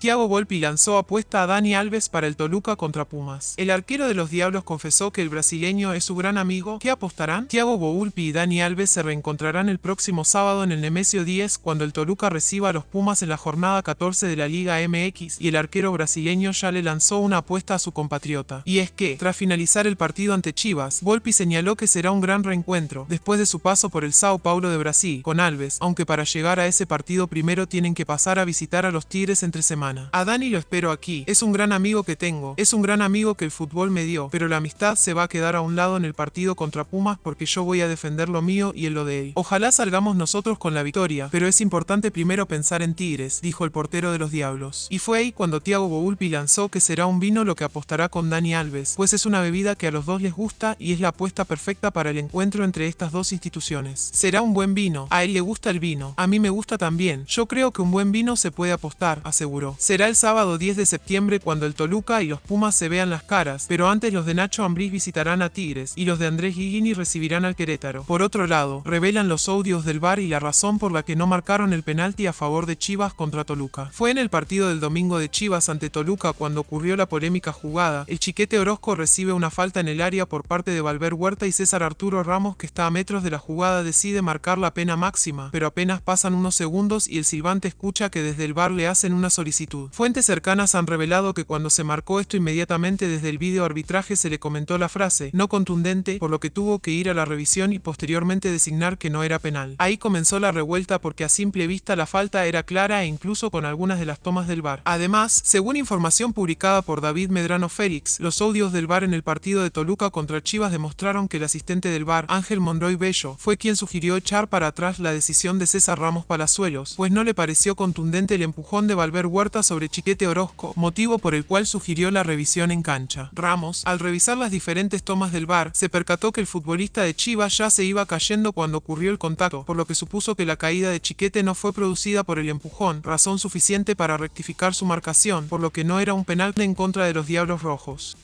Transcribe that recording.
Tiago Volpi lanzó apuesta a Dani Alves para el Toluca contra Pumas. El arquero de los Diablos confesó que el brasileño es su gran amigo. ¿Qué apostarán? Thiago Volpi y Dani Alves se reencontrarán el próximo sábado en el Nemesio 10 cuando el Toluca reciba a los Pumas en la jornada 14 de la Liga MX y el arquero brasileño ya le lanzó una apuesta a su compatriota. Y es que, tras finalizar el partido ante Chivas, Volpi señaló que será un gran reencuentro después de su paso por el Sao Paulo de Brasil con Alves, aunque para llegar a ese partido primero tienen que pasar a visitar a los Tigres entre semana. A Dani lo espero aquí, es un gran amigo que tengo, es un gran amigo que el fútbol me dio, pero la amistad se va a quedar a un lado en el partido contra Pumas porque yo voy a defender lo mío y él lo de él. Ojalá salgamos nosotros con la victoria, pero es importante primero pensar en Tigres, dijo el portero de los Diablos. Y fue ahí cuando Thiago Boulpi lanzó que será un vino lo que apostará con Dani Alves, pues es una bebida que a los dos les gusta y es la apuesta perfecta para el encuentro entre estas dos instituciones. Será un buen vino, a él le gusta el vino, a mí me gusta también, yo creo que un buen vino se puede apostar, aseguró. Será el sábado 10 de septiembre cuando el Toluca y los Pumas se vean las caras, pero antes los de Nacho Ambriz visitarán a Tigres y los de Andrés giggini recibirán al Querétaro. Por otro lado, revelan los audios del Bar y la razón por la que no marcaron el penalti a favor de Chivas contra Toluca. Fue en el partido del domingo de Chivas ante Toluca cuando ocurrió la polémica jugada. El chiquete Orozco recibe una falta en el área por parte de Valver Huerta y César Arturo Ramos que está a metros de la jugada decide marcar la pena máxima, pero apenas pasan unos segundos y el silbante escucha que desde el Bar le hacen una solicitud Fuentes cercanas han revelado que cuando se marcó esto inmediatamente desde el video arbitraje se le comentó la frase no contundente, por lo que tuvo que ir a la revisión y posteriormente designar que no era penal. Ahí comenzó la revuelta porque a simple vista la falta era clara e incluso con algunas de las tomas del bar. Además, según información publicada por David Medrano Félix, los audios del bar en el partido de Toluca contra Chivas demostraron que el asistente del bar, Ángel Monroy Bello, fue quien sugirió echar para atrás la decisión de César Ramos Palazuelos, pues no le pareció contundente el empujón de Valver Huerta sobre Chiquete Orozco, motivo por el cual sugirió la revisión en cancha. Ramos, al revisar las diferentes tomas del bar, se percató que el futbolista de Chivas ya se iba cayendo cuando ocurrió el contacto, por lo que supuso que la caída de Chiquete no fue producida por el empujón, razón suficiente para rectificar su marcación, por lo que no era un penal en contra de los Diablos Rojos.